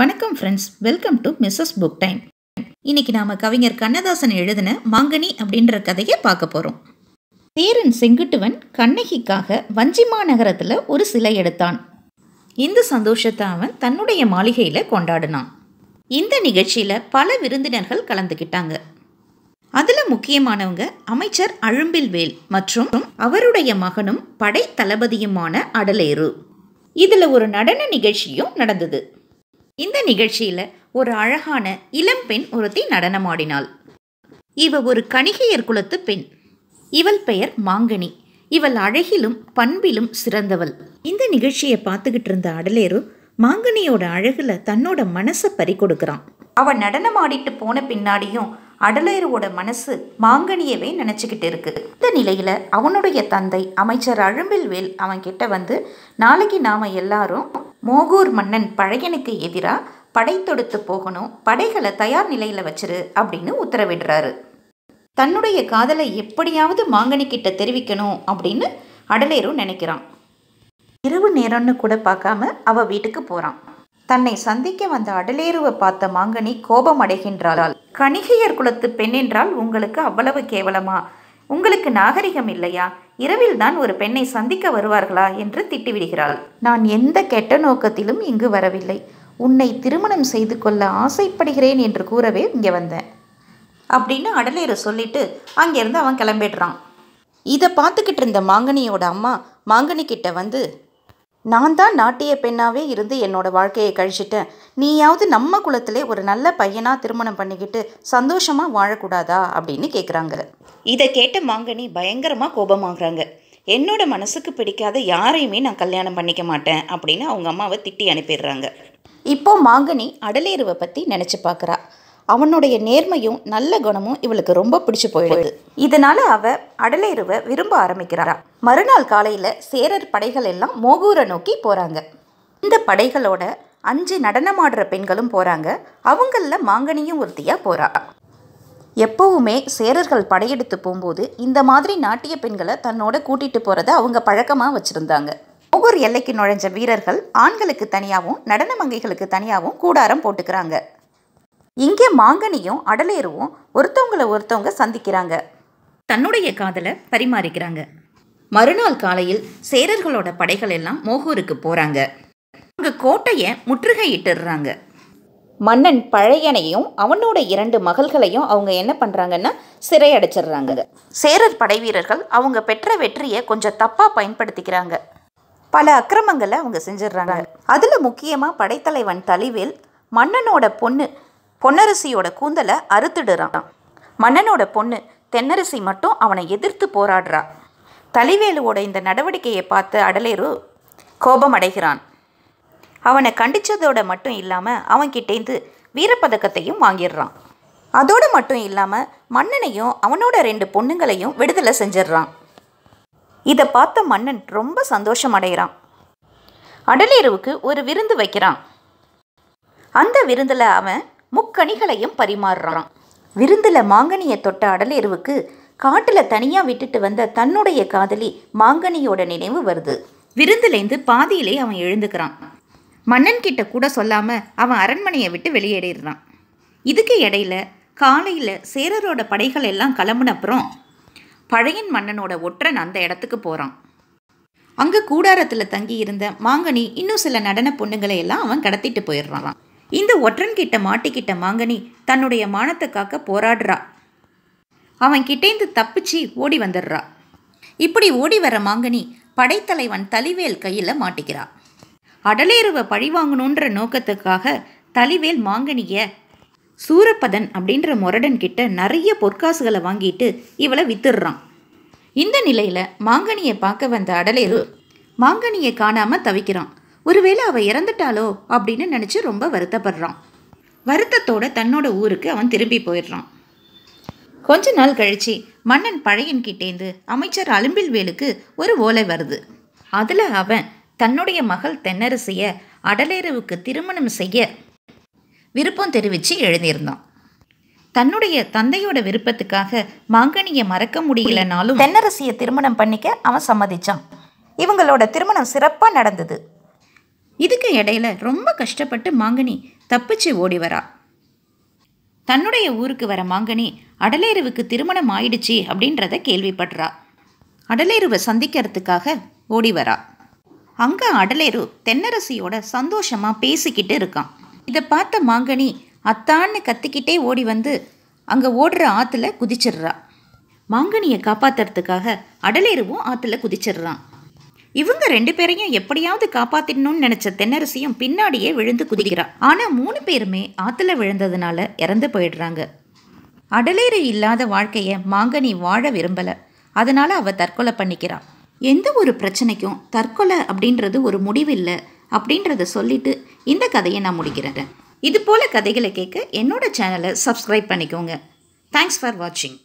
வணக்கம் friends welcome to Mrs book time இன்னைக்கு நாம கவிஞர் கண்ணதாசன் எழுதின மாங்கனி அப்படின்ற கதையை பார்க்க போகிறோம் தேரன் செங்குட்டுவன் கண்ணகிக்காக வஞ்சி மாநகரத்தில் ஒரு சிலை எடுத்தான் இந்த சந்தோஷத்தை அவன் தன்னுடைய மாளிகையில் கொண்டாடினான் இந்த நிகழ்ச்சியில் பல விருந்தினர்கள் கலந்துக்கிட்டாங்க அதில் முக்கியமானவங்க அமைச்சர் அழும்பில்வேல் மற்றும் அவருடைய மகனும் படை தளபதியுமான அடலேரு இதில் ஒரு நடன நிகழ்ச்சியும் நடந்தது இந்த நிகழ்ச்சியில் ஒரு அழகான இளம்பெண் ஒருத்தி நடனமாடினாள் இவ ஒரு கணிகையர் குலத்து பெண் இவள் பெயர் மாங்கனி இவள் அழகிலும் பண்பிலும் சிறந்தவள் இந்த நிகழ்ச்சியை பார்த்துக்கிட்டு இருந்த அடலேரு மாங்கனியோட அழகுல தன்னோட மனசை பறி கொடுக்குறான் அவன் நடனமாடிட்டு போன பின்னாடியும் அடலேருவோட மனசு மாங்கனியவே நினச்சிக்கிட்டு இருக்கு இந்த நிலையில் அவனுடைய தந்தை அமைச்சர் அழும்பில்வேல் அவன் கிட்ட வந்து நாளைக்கு நாம் எல்லாரும் மோகூர் மன்னன் பழையனுக்கு எதிராக படை தொடுத்து போகணும் படைகளை தயார் நிலையில் வச்சிரு அப்படின்னு உத்தரவிடுறாரு தன்னுடைய காதலை எப்படியாவது மாங்கனிக்கிட்ட தெரிவிக்கணும் அப்படின்னு அடலேரு நினைக்கிறான் இரவு நேரம்னு கூட பார்க்காம அவ வீட்டுக்கு போறான் தன்னை சந்திக்க வந்த அடலேருவை பார்த்த மாங்கனி கோபம் அடைகின்றாளால் கணிகையர் குலத்து பெண் என்றால் உங்களுக்கு அவ்வளவு கேவலமா உங்களுக்கு நாகரிகம் இல்லையா இரவில் தான் ஒரு பெண்ணை சந்திக்க வருவார்களா என்று திட்டிவிடுகிறாள் நான் எந்த கெட்ட நோக்கத்திலும் இங்கு வரவில்லை உன்னை திருமணம் செய்து கொள்ள ஆசைப்படுகிறேன் என்று கூறவே இங்கே வந்தேன் அப்படின்னு அடலேறு சொல்லிட்டு அங்கேருந்து அவன் கிளம்பிடுறான் இதை பார்த்துக்கிட்டு இருந்த மாங்கனியோட அம்மா மாங்கனி கிட்ட வந்து நான் தான் நாட்டிய பெண்ணாகவே இருந்து என்னோடய வாழ்க்கையை கழிச்சிட்டேன் நீயாவது நம்ம குலத்திலே ஒரு நல்ல பையனாக திருமணம் பண்ணிக்கிட்டு சந்தோஷமாக வாழக்கூடாதா அப்படின்னு கேட்குறாங்க இதை கேட்ட மாங்கனி பயங்கரமாக கோபமாகறாங்க என்னோட மனசுக்கு பிடிக்காத யாரையுமே நான் கல்யாணம் பண்ணிக்க மாட்டேன் அப்படின்னு அவங்க அம்மாவை திட்டி அனுப்பிடுறாங்க இப்போ மாங்கனி அடலேருவை பற்றி நினச்சி பார்க்குறா அவனுடைய நேர்மையும் நல்ல குணமும் இவளுக்கு ரொம்ப பிடிச்சி போயிடுது இதனால அவ அடலேருவை விரும்ப ஆரம்பிக்கிறாரா மறுநாள் காலையில் சேரர் படைகள் எல்லாம் மோகூரை நோக்கி போகிறாங்க இந்த படைகளோட அஞ்சு நடனமாடுற பெண்களும் போகிறாங்க அவங்களில் மாங்கனியும் உறுதியாக போகிறாள் எப்போவுமே சேரர்கள் படையெடுத்து போகும்போது இந்த மாதிரி நாட்டிய பெண்களை தன்னோட கூட்டிகிட்டு போகிறத அவங்க பழக்கமாக வச்சுருந்தாங்க ஒவ்வொரு எல்லைக்கு நுழைஞ்ச வீரர்கள் ஆண்களுக்கு தனியாகவும் நடன மங்கைகளுக்கு தனியாகவும் கூடாரம் போட்டுக்கிறாங்க இங்கே மாங்கனியும் அடலேருவும் ஒருத்தவங்களை ஒருத்தவங்க சந்திக்கிறாங்க தன்னுடைய காதலை பரிமாறிக்கிறாங்க மறுநாள் காலையில் சேரர்களோட படைகள் எல்லாம் மோகூருக்கு போகிறாங்க அங்கே கோட்டையை முற்றுகையிட்டுறாங்க மன்னன் பழையனையும் அவனோட இரண்டு மகள்களையும் அவங்க என்ன பண்ணுறாங்கன்னா சிறையடைச்சிடுறாங்க சேரர் படை வீரர்கள் அவங்க பெற்ற வெற்றியை கொஞ்சம் தப்பாக பயன்படுத்திக்கிறாங்க பல அக்கிரமங்களை அவங்க செஞ்சிடுறாங்க அதில் முக்கியமாக படைத்தலைவன் தலிவேல் மன்னனோட பொண்ணு பொன்னரசியோட கூந்தலை அறுத்துடுறான் மன்னனோட பொண்ணு தென்னரசி மட்டும் அவனை எதிர்த்து போராடுறா தலிவேலுவோட இந்த நடவடிக்கையை பார்த்து அடலேரு கோபம் அடைகிறான் அவனை கண்டித்ததோட மட்டும் இல்லாமல் அவன்கிட்டேந்து வீரப்பதக்கத்தையும் வாங்கிடுறான் அதோடு மட்டும் இல்லாமல் மன்னனையும் அவனோட ரெண்டு பொண்ணுங்களையும் விடுதலை செஞ்சிடுறான் இதை பார்த்த மன்னன் ரொம்ப சந்தோஷம் அடைகிறான் அடலீருவுக்கு ஒரு விருந்து வைக்கிறான் அந்த விருந்தில் அவன் முக்கணிகளையும் பரிமாறுறான் விருந்தில் மாங்கனியை தொட்ட அடலேருவுக்கு காட்டில் தனியாக விட்டுட்டு வந்த தன்னுடைய காதலி மாங்கனியோட நினைவு வருது விருந்துலேருந்து பாதியிலே அவன் எழுந்துக்கிறான் மன்னன் கிட்ட கூட சொல்லாமல் அவன் அரண்மனையை விட்டு வெளியேறிடுறான் இதுக்கு இடையில காலையில் சேரரோட படைகள் எல்லாம் கிளம்புனப்புறம் பழையன் மன்னனோட ஒற்றன் அந்த இடத்துக்கு போகிறான் அங்கே கூடாரத்தில் தங்கி இருந்த மாங்கனி இன்னும் சில நடன பொண்ணுங்களை எல்லாம் அவன் கடத்திட்டு போயிடுறான் இந்த ஒற்றன் கிட்ட மாட்டிக்கிட்ட மாங்கனி தன்னுடைய மானத்தை காக்க போராடுறா அவன் கிட்டேந்து தப்பிச்சு ஓடி வந்துடுறா இப்படி ஓடி வர மாங்கனி படைத்தலைவன் தலிவேல் கையில் மாட்டிக்கிறாள் பழி வாங்கணுன்ற நோக்கத்துக்காக தலிவேல் மாங்கனிய சூரப்பதன் அப்படின்ற முரடன் கிட்ட நிறைய பொற்காசுகளை வாங்கிட்டு இவளை வித்துடுறான் இந்த நிலையில் மாங்கனியை பார்க்க வந்த அடலேரு மாங்கனியை காணாமல் தவிக்கிறான் ஒருவேளை அவள் இறந்துட்டாளோ அப்படின்னு நினச்சி ரொம்ப வருத்தப்படுறான் வருத்தத்தோட தன்னோட ஊருக்கு அவன் திரும்பி போயிடுறான் கொஞ்ச நாள் கழிச்சு மன்னன் பழையன்கிட்டேந்து அமைச்சர் அலும்பில் வேலுக்கு ஒரு ஓலை வருது அதில் அவன் தன்னுடைய மகள் தென்னரசிய அடலேருவுக்கு திருமணம் செய்ய விருப்பம் தெரிவித்து எழுதியிருந்தான் தன்னுடைய தந்தையோட விருப்பத்துக்காக மாங்கனியை மறக்க முடியலனாலும் தென்னரசியை திருமணம் பண்ணிக்க அவன் சம்மதிச்சான் இவங்களோட திருமணம் சிறப்பாக நடந்தது இதுக்கு இடையில ரொம்ப கஷ்டப்பட்டு மாங்கனி தப்பிச்சு ஓடி வரா தன்னுடைய ஊருக்கு வர மாங்கனி அடலேருவுக்கு திருமணம் ஆயிடுச்சு அப்படின்றத கேள்விப்படுறா அடலேருவை சந்திக்கிறதுக்காக ஓடி வரா அங்கே அடலேரு தென்னரசியோட சந்தோஷமாக பேசிக்கிட்டு இருக்கான் இதை பார்த்த மாங்கனி அத்தான்னு கத்திக்கிட்டே ஓடி வந்து அங்கே ஓடுற ஆற்றுல குதிச்சிடுறா மாங்கனியை காப்பாற்றுறதுக்காக அடலேருவும் ஆற்றுல குதிச்சிடுறான் இவங்க ரெண்டு பேரையும் எப்படியாவது காப்பாற்றிடணும்னு நினச்ச தென்னரசியும் பின்னாடியே விழுந்து குதிக்கிறாள் ஆனால் மூணு பேருமே ஆற்றுல விழுந்ததுனால இறந்து போயிடுறாங்க அடலேறு இல்லாத வாழ்க்கையை மாங்கனி வாழ விரும்பலை அதனால் அவள் தற்கொலை பண்ணிக்கிறாள் எந்த ஒரு பிரச்சனைக்கும் தற்கொலை அப்படின்றது ஒரு முடிவில்லை அப்படின்றத சொல்லிட்டு இந்த கதையை நான் முடிக்கிறேன் இது போல் கதைகளை கேட்க என்னோட சேனலை சப்ஸ்கிரைப் பண்ணிக்கோங்க தேங்க்ஸ் ஃபார் வாட்சிங்